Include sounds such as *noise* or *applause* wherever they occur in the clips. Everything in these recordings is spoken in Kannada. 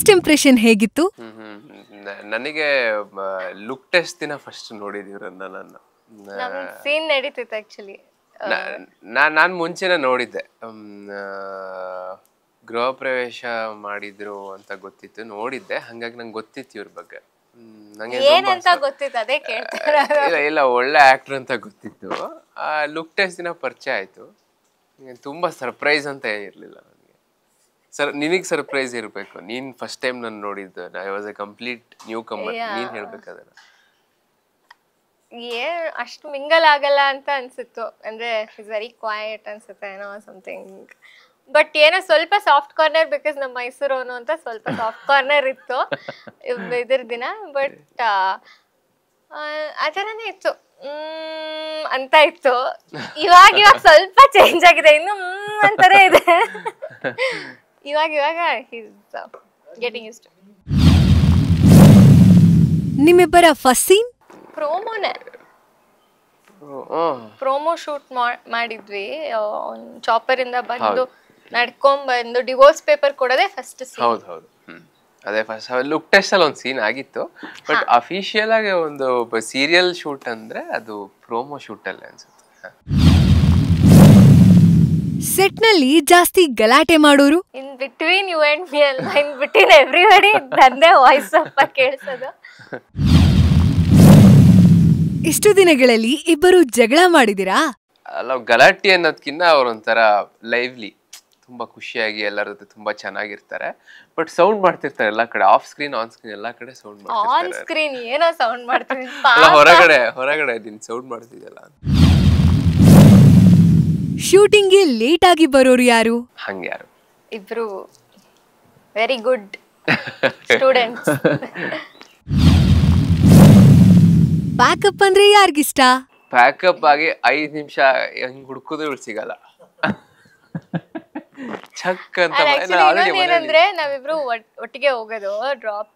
ಫಸ್ಟ್ ಇಂಪ್ರೆಷನ್ ಹೇಗಿತ್ತು ನನಗೆ ಲುಕ್ ಟೆಸ್ಟ್ ದಿನ ಫಸ್ಟ್ ನೋಡಿದಿವ್ರನ್ನ ನನ್ನ ಸೀನ್ ನಡೀತಿತ್ತು ಆಕ್ಚುಲಿ ನಾನು ನಾನು ಮುಂಚೆನ ನೋಡಿದ್ದೆ ಗೃಹ ಪ್ರವೇಶ ಮಾಡಿದ್ರು ಅಂತ ಗೊತ್ತಿತ್ತು ನೋಡಿದ್ದೆ ಹಂಗಾಗಿ ನಂಗೆ ಗೊತ್ತಿತ್ತು ಇವ್ರ ಬಗ್ಗೆ ಇಲ್ಲ ಇಲ್ಲ ಒಳ್ಳೆ ಆಕ್ಟರ್ ಅಂತ ಗೊತ್ತಿತ್ತು ಲುಕ್ ಟೆಸ್ಟ್ ದಿನ ಪರಿಚಯ ಆಯ್ತು ತುಂಬಾ ಸರ್ಪ್ರೈಸ್ ಅಂತ ಏನಿರ್ಲಿಲ್ಲ ಸರ್ ನಿನಗೆ ಸರ್ಪ್ರೈಸ್ ಇರಬೇಕು ನೀನ್ ಫಸ್ಟ್ ಟೈಮ್ ನಾನು ನೋಡಿದ್ದು I was a complete newcomer ನೀನ್ ಹೇಳ್ಬೇಕಾದ್ರೆ ಏ ಅಷ್ಟು ಮಿಂಗಲ್ ಆಗಲ್ಲ ಅಂತ ಅನ್ಸುತ್ತು ಅಂದ್ರೆ ಇಸ್ ವೆರಿ ಕ್ವಾಯಟ್ ಅನ್ಸುತ್ತೆ ಏನೋ ಸಮಥಿಂಗ್ ಬಟ್ ಏನೋ ಸ್ವಲ್ಪ ಸಾಫ್ಟ್ ಕಾರ್ನರ್ ಬಿಕಾಸ್ ನಮ್ಮ ಮೈಸೂರವನು ಅಂತ ಸ್ವಲ್ಪ ಸಾಫ್ಟ್ ಕಾರ್ನರ್ ಇತ್ತು ಇದ್ರ ದಿನ ಬಟ್ ಆ ಥರನೇ ಇತ್ತು ಅಂತ ಇತ್ತು ಇವಾಗ ಇವಾಗ ಸ್ವಲ್ಪ ಚೇಂಜ್ ಆಗಿದೆ ಇನ್ನು ಅಂತಾನೆ ಇದೆ *laughs* ಇವಾಗ ಇವಾಗ ಇಸ್ ಗೆಟಿಂಗ್ ಇಸ್ ಟು ನಿಮ್ಮಿಬ್ಬರ ಫಸ್ಟ್ ಸೀನ್ ಪ್ರೋಮೋನೇ ಪ್ರೋಮೋ ಶೂಟ್ ಮಾಡಿದ್ವಿ ಚಾಪರ್ ಇಂದ ಬಂದು ನಡ್ಕೊಂಡ್ ಬಂದು ಡಿವೋರ್ಸ್ ಪೇಪರ್ ಕೊಡೋದೇ ಫಸ್ಟ್ ಸೀನ್ ಹೌದು ಹೌದು ಅದೇ ಫಸ್ಟ್ ಲುಕ್ ಟೆಸ್ಟ್ ಅಲ್ಲಿ ಒಂದು ಸೀನ್ ಆಗಿತ್ತು ಬಟ್ ಅಫಿಷಿಯಲ್ ಆಗಿ ಒಂದು ಸೀರಿಯಲ್ ಶೂಟ್ ಅಂದ್ರೆ ಅದು ಪ್ರೋಮೋ ಶೂಟ್ ಅಲ್ಲೇ ಅನ್ಸುತ್ತೆ ಸೆಟ್ನಲ್ಲಿ ಜಾಸ್ತಿ ಗಲಾಟೆ ಮಾಡೋರು in between you and me ಅಲ್ಲ ಇನ್ ಬಿಟ್ವೀನ್ ಎವ್ರಿಬಡಿ ನಂದೇ ವಾಯ್ಸ್ ಅಪ್ಪ ಕೇಳಿಸೋದು ಇಷ್ಟು ದಿನಗಳಲ್ಲಿ ಇಬ್ಬರು ಜಗಳ ಮಾಡಿದಿರಾ ಅಲ್ಲ ಗಲಾಟೆ ಅನ್ನೋದ್ಕಿಂತ ಅವರೊಂಥರ ಲೈವ್ಲಿ ತುಂಬ ಖುಷಿಯಾಗಿ ಎಲ್ಲರ ಜೊತೆ ತುಂಬಾ ಚೆನ್ನಾಗಿರ್ತಾರೆ ಬಟ್ ಸೌಂಡ್ ಮಾಡ್ತಿರ್ತಾರೆ ಎಲ್ಲ ಕಡೆ ಆಫ್ ಸ್ಕ್ರೀನ್ ಆನ್ ಸ್ಕ್ರೀನ್ ಎಲ್ಲ ಕಡೆ ಸೌಂಡ್ ಮಾಡ್ತಾರೆ ಆನ್ ಸ್ಕ್ರೀನ್ ಏನೋ ಸೌಂಡ್ ಮಾಡ್ತಿದ್ದೀನಿ ಹೊರಗಡೆ ಹೊರಗಡೆ ಇದೀನಿ ಸೌಂಡ್ ಮಾಡ್ತಿದೆಯಲ್ಲ ಶೂಟಿಂಗ್ಗೆ ಲೇಟ್ ಆಗಿ ಬರೋರು ಯಾರು ಹಂಗೆ ಯಾರು ಇಬ್ರು ವೆರಿ ಗುಡ್ ಸ್ಟೂಡೆಂಟ್ ಬ್ಯಾಕಪ್ ಅಂದ್ರೆ ಯಾರಿಗಿಷ್ಟ ಬ್ಯಾಕಪ್ ಆಗಿ ಐದು ನಿಮಿಷ ಹೆಂಗ್ ಹುಡುಕಿದ್ರೆ ಸಿಗಲ್ಲ ಚಕ್ *laughs* ಅಂತ ಏನಂದ್ರೆ ನಾವಿಬ್ರು ಒಟ್ಟಿಗೆ ಹೋಗೋದು ಡ್ರಾಪ್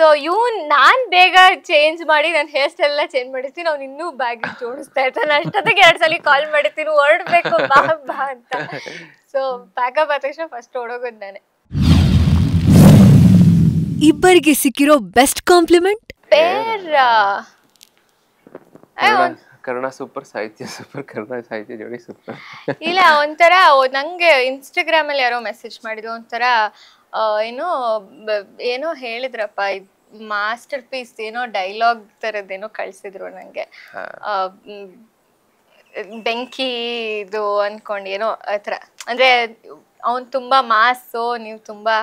ಸೊ ಇವ್ ನಾನ್ ಬೇಗ ಚೇಂಜ್ ಮಾಡಿ ನನ್ನ ಹೇರ್ ಸ್ಟೈಲ್ ಎಲ್ಲ ಚೇಂಜ್ ಮಾಡಿರ್ತೀನಿ ಅವ್ನು ಇನ್ನೂ ಬ್ಯಾಗ್ ಜೋಡಿಸ್ತಾ ಇರ್ತಾನೆ ಅಷ್ಟೊತ್ತಿಗೆ ಎರಡ್ ಸಲ ಕಾಲ್ ಮಾಡಿರ್ತೀನಿ ಹೊರಡ್ಬೇಕು ಬಾ ಬಾ ಅಂತ ಸೊ ಪ್ಯಾಕಪ್ ಆದ ತಕ್ಷಣ ಫಸ್ಟ್ ಓಡೋಗೋದ್ ನಾನೇ ಇಬ್ಬರಿಗೆ ಸಿಕ್ಕಿರೋ best compliment pair Kannada super ಸಾಹಿತ್ಯ ಸೂಪರ್ ಕನ್ನಡ ಸಾಹಿತ್ಯ ಜೋಡಿ ಸೂಪರ್ ಇಲ್ಲ ಒಂಥರ ನಂಗೆ ಇನ್ಸ್ಟಾಗ್ರಾಮ್ ಅಲ್ಲಿ ಯಾರೋ ಮೆಸೇಜ್ ಮಾಡಿದ್ರು ಒಂಥರ ಏನೋ ಏನೋ ಹೇಳಿದ್ರಪ್ಪ ಮಾಸ್ಟರ್ ಪೀಸ್ ಏನೋ ಡೈಲಾಗ್ ತರದೇನೋ ಕಳ್ಸಿದ್ರು ನಂಗೆ ಬೆಂಕಿ ಇದು ಅನ್ಕೊಂಡು ಏನೋ ಆತರ ಅಂದ್ರೆ ಅವ್ನ್ ತುಂಬಾ ಮಾಸು ನೀವು ತುಂಬಾ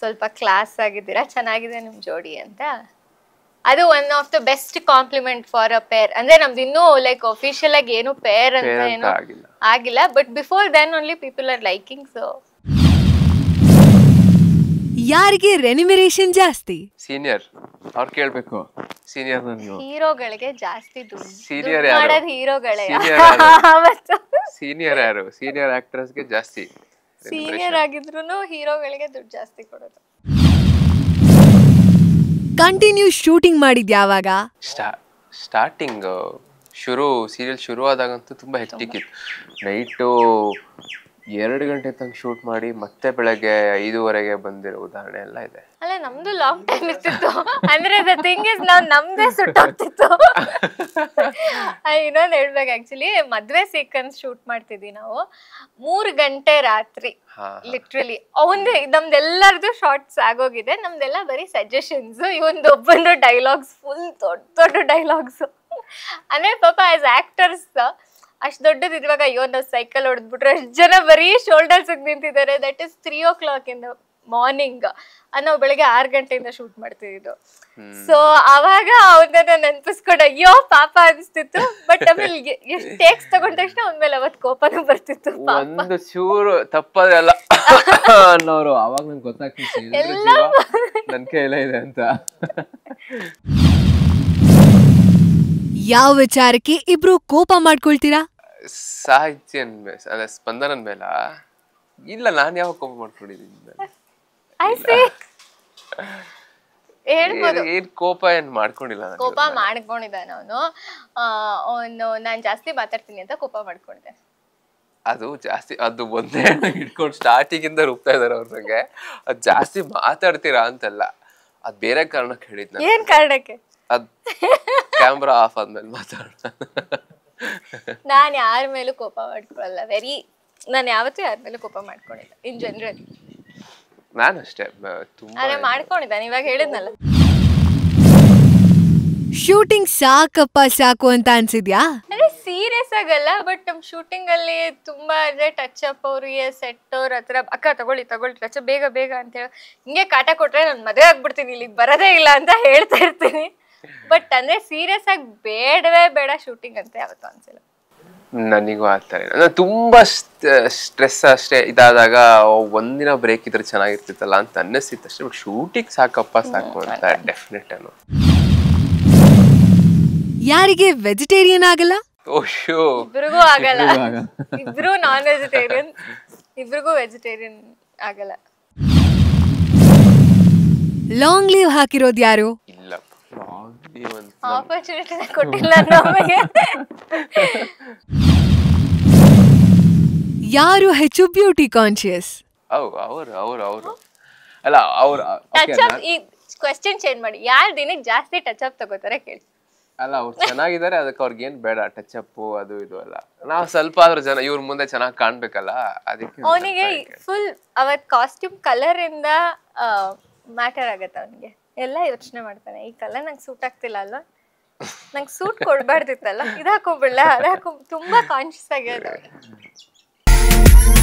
ಸ್ವಲ್ಪ ಕ್ಲಾಸ್ ಆಗಿದ್ದೀರಾ ಚೆನ್ನಾಗಿದೆ ನಿಮ್ ಜೋಡಿ ಅಂತ ಅದು one of the best compliment for a pair ಅಂದ್ರೆ ನಮ್ದು ಇನ್ನೂ ಲೈಕ್ ಅಫಿಷಿಯಲ್ ಆಗಿ ಏನು ಪೇರ್ ಅಂತ ಏನೋ ಆಗಿಲ್ಲ but before then only people are liking so ಯಾರಿಗೆ ರೆನಿಮಿರೇಷನ್ ಜಾಸ್ತಿ ಸೀನಿಯರ್ ಅವ್ರು ಕೇಳ್ಬೇಕು ಸೀನಿಯರ್ ಹೀರೋಗಳಿಗೆ ಜಾಸ್ತಿ ಸೀನಿಯರ್ ಹೀರೋಗಳೇ ಸೀನಿಯರ್ *laughs* ಯಾರು ಸೀನಿಯರ್ ಗೆ ಜಾಸ್ತಿ ಸೀನಿಯರ್ ಆಗಿದ್ರು ಹೀರೋಗಳಿಗೆ ದುಡ್ಡು ಜಾಸ್ತಿ ಕೊಡೋದು ಕಂಟಿನ್ಯೂ ಶೂಟಿಂಗ್ ಮಾಡಿದ್ ಯಾವಾಗ ಸ್ಟಾರ್ಟಿಂಗ್ ಶುರು ಸೀರಿಯಲ್ ಶುರು ಆದಾಗಂತೂ ತುಂಬಾ ಹೆಚ್ಚಿಕ್ಕಿತ್ತು ಇತ್ತು ನೈಟು ಎರಡು ಗಂಟೆ ತನಕ ಶೂಟ್ ಮಾಡಿ ಮತ್ತೆ ಬೆಳಗ್ಗೆ ಐದೂವರೆಗೆ ಬಂದಿರೋ ಉದಾಹರಣೆ ಎಲ್ಲ ಇದೆ ಅಲ್ಲ ನಮ್ದು ಲಾಂಗ್ ಟೈಮ್ ಇರ್ತಿತ್ತು ಅಂದ್ರೆ ದ ಥಿಂಗ್ ಇಸ್ ನಾವು ನಮ್ದೇ ಸುಟ್ಟೋಗ್ತಿತ್ತು ಇನ್ನೊಂದು ಹೇಳ್ಬೇಕು ಆಕ್ಚುಲಿ ಮದ್ವೆ ಸೀಕ್ವೆನ್ಸ್ ಶೂಟ್ ಮಾಡ್ತಿದ್ವಿ ನಾವು ಮೂರು ಗಂಟೆ ರಾತ್ರಿ ಲಿಟ್ರಲಿ ಅವಂದೇ ನಮ್ದೆಲ್ಲರದು ಶಾರ್ಟ್ಸ್ ಆಗೋಗಿದೆ ನಮ್ದೆಲ್ಲ ಬರೀ ಸಜೆಷನ್ಸ್ ಇವೊಂದು ಒಬ್ಬಂದು ಡೈಲಾಗ್ಸ್ ಫುಲ್ ದೊಡ್ಡ ದೊಡ್ಡ ಡೈಲಾಗ್ಸ್ ಅಂದ್ರೆ ಪಾಪ ಆಸ್ ಆಕ್ಟರ್ಸ್ ಅಷ್ಟ್ ದೊಡ್ಡದ್ ಇವಾಗ ಅಯ್ಯೋ ನಾವು ಸೈಕಲ್ ಹೊಡೆದ್ಬಿಟ್ರೆ ಅಷ್ಟ್ ಜನ ಬರೀ ಶೋಲ್ಡರ್ಸ್ ನಿಂತಿದ್ದಾರೆ that is three o'clock in morning ನಾವು ಬೆಳಗ್ಗೆ ಆರ್ ಗಂಟೆಯಿಂದ ಶೂಟ್ ಮಾಡ್ತಿದ್ದು ಸೊ ಅವಾಗ ಅವ್ರನ್ನ ನೆನಪಿಸ್ಕೊಂಡು ಅಯ್ಯೋ ಪಾಪ ಅನಿಸ್ತಿತ್ತು ಬಟ್ ಆಮೇಲೆ ಎಷ್ಟು ಟೇಕ್ಸ್ ತಗೊಂಡ ತಕ್ಷಣ ಮೇಲೆ ಅವತ್ ಕೋಪನೂ ಬರ್ತಿತ್ತು ಒಂದು ಚೂರು ತಪ್ಪದೆಲ್ಲ ಅನ್ನೋರು ಅವಾಗ ನಂಗೆ ಗೊತ್ತಾಗ್ತಿತ್ತು ನನ್ ಕೈಲ ಇದೆ ಅಂತ ಯಾವ ವಿಚಾರಕ್ಕೆ ಇಬ್ರು ಕೋಪ ಮಾಡ್ಕೊಳ್ತೀರಾ ಸಾಹಿತ್ಯನ್ ಮೇಲೆ ಅಲ್ಲ ಸ್ಪಂದನನ್ ಮೇಲ ಇಲ್ಲ ನಾನು ಯಾವ ಕೋಪ ಮಾಡ್ಕೊಂಡಿದ್ದೀನಿ *laughs* ಏನ್ ಕೋಪ ಏನ್ ಮಾಡ್ಕೊಂಡಿಲ್ಲ ಕೋಪ ಮಾಡ್ಕೊಂಡಿದ್ದಾನೆ ಅವನು ಅವನು ನಾನು ಜಾಸ್ತಿ ಮಾತಾಡ್ತೀನಿ ಅಂತ ಕೋಪ ಮಾಡ್ಕೊಂಡಿದ್ದೆ ಅದು ಜಾಸ್ತಿ ಅದು ಒಂದೇ ಇಟ್ಕೊಂಡು ಸ್ಟಾರ್ಟಿಂಗ್ ಇಂದ ರೂಪ್ತಾ ಇದಾರೆ ಅವ್ರ ನಂಗೆ ಅದ್ ಜಾಸ್ತಿ ಮಾತಾಡ್ತೀರಾ ಅಂತಲ್ಲ ಅದ್ ಬೇರೆ ಕಾರಣಕ್ಕೆ ಹೇಳಿದ್ ಏನ್ ಕಾರಣಕ್ಕೆ ಅದ್ ಕ್ಯಾಮ್ರಾ ಆಫ್ ಆದ್ಮೇಲೆ ಮಾತಾಡೋಣ *laughs* ನಾನು ಯಾರ ಮೇಲೂ ಕೋಪ ಮಾಡ್ಕೊಳ್ಳಲ್ಲ ವೆರಿ ನಾನು ಯಾವತ್ತೂ ಯಾರ ಮೇಲೂ ಕೋಪ ಮಾಡ್ಕೊಂಡಿಲ್ಲ ಇನ್ ಜನರಲ್ ನಾನು ಅಷ್ಟೇ ತುಂಬಾ ಮಾಡ್ಕೊಂಡಿದ್ದಾನೆ ಇವಾಗ ಹೇಳಿದ್ನಲ್ಲ ಶೂಟಿಂಗ್ ಸಾಕಪ್ಪ ಸಾಕು ಅಂತ ಅನ್ಸಿದ್ಯಾ ಅಂದ್ರೆ ಸೀರಿಯಸ್ ಆಗಲ್ಲ ಬಟ್ ನಮ್ ಶೂಟಿಂಗ್ ಅಲ್ಲಿ ತುಂಬಾ ಅಂದ್ರೆ ಟಚ್ ಅಪ್ ಅವ್ರಿಗೆ ಸೆಟ್ ಅವ್ರ ಹತ್ರ ಅಕ್ಕ ತಗೊಳ್ಳಿ ತಗೊಳ್ಳಿ ಟಚ್ ಬೇಗ ಬೇಗ ಅಂತ ಹೇಳಿ ಹಿಂಗೆ ಕಾಟ ಕೊಟ್ರೆ ನಾನು ಮದುವೆ ಆಗ್ಬಿಡ್ತೀನಿ ಇಲ್ಲಿಗೆ ಬರೋದೇ ಇಲ್ಲ ಅಂತ ಹೇಳ್ತಾ ಇರ್ತೀನಿ ಬಟ್ ಅಂದ್ರೆ ಸೀರಿಯಸ್ ಆಗಿ ಬೇಡವೇ ಬೇಡ ಶೂಟಿಂಗ್ ಅಂತ ಯಾವತ್ತು ಅನ್ಸಿಲ್ಲ ನನಗೂ ಆಗ್ತಾರೆ ನಾನು ತುಂಬಾ ಸ್ಟ್ರೆಸ್ ಅಷ್ಟೇ ಇದಾದಾಗ ಒಂದಿನ ಬ್ರೇಕ್ ಇದ್ರೆ ಚೆನ್ನಾಗಿರ್ತಿತ್ತಲ್ಲ ಅಂತ ಅನ್ನಿಸ್ತಿತ್ತು ಅಷ್ಟೇ ಬಟ್ ಶೂಟಿಂಗ್ ಸಾಕಪ್ಪ ಸಾಕು ಅಂತ ಡೆಫಿನೆಟ್ ಅನ್ನು ಯಾರಿಗೆ ವೆಜಿಟೇರಿಯನ್ ಆಗಲ್ಲ ಇಬ್ರಿಗೂ ಆಗಲ್ಲ ಇಬ್ರು ನಾನ್ ವೆಜಿಟೇರಿಯನ್ ಇಬ್ರಿಗೂ ವೆಜಿಟೇರಿಯನ್ ಆಗಲ್ಲ ಲಾಂಗ್ ಲೀವ್ ಹಾಕಿರೋದು ಯಾರು ಈ ಒಂದು ಕೊಟ್ಟಿಲ್ಲ ನಮಗೆ ಯಾರು ಹೆಚ್ಚು ಬ್ಯೂಟಿ ಕಾನ್ಶಿಯಸ್ ಅವರು ಅವರು ಅವರು ಅಲ್ಲ ಅವ್ರ ಟಚ್ ಅಪ್ ಈ ಕ್ವೆಶ್ಚನ್ ಚೇಂಜ್ ಮಾಡಿ ಯಾರು ದಿನಕ್ಕೆ ಜಾಸ್ತಿ ಟಚ್ ಅಪ್ ತಗೋತಾರೆ ಕೇಳಿ ಅಲ್ಲ ಅವ್ರು ಚೆನ್ನಾಗಿದ್ದಾರೆ ಅದಕ್ಕೆ ಅವ್ರಿಗೆ ಏನು ಬೇಡ ಟಚ್ ಅಪ್ ಅದು ಇದು ಅಲ್ಲ ನಾವು ಸ್ವಲ್ಪ ಆದ್ರೂ ಜನ ಇವ್ರ ಮುಂದೆ ಚೆನ್ನಾಗಿ ಕಾಣ್ಬೇಕಲ್ಲ ಅದಕ್ಕೆ ಅವನಿಗೆ ಫುಲ್ ಅವತ್ ಕಾಸ್ಟ್ಯೂಮ್ ಕಲರ್ ಇಂದ ಮ್ಯಾಟರ್ ಆಗತ್ತೆ ಅವನಿಗೆ ಎಲ್ಲ ಯೋಚನೆ ಮಾಡ್ತಾನೆ ಈ ಕಲರ್ ನಂಗೆ ಸೂಟ್ ಆಗ್ತಿಲ್ಲ ಅಲ್ವಾ ನಂಗೆ ಸೂಟ್ ಕೊಡ್ಬಾರ್ದಿತ್ತಲ್ಲ ಇದು ಹಾಕೋಬಿಡ್ಲ ಅದು ಹಾಕೋ ತುಂಬ ಕಾನ್ಷಿಯಸ್ ಆಗ್ಯದ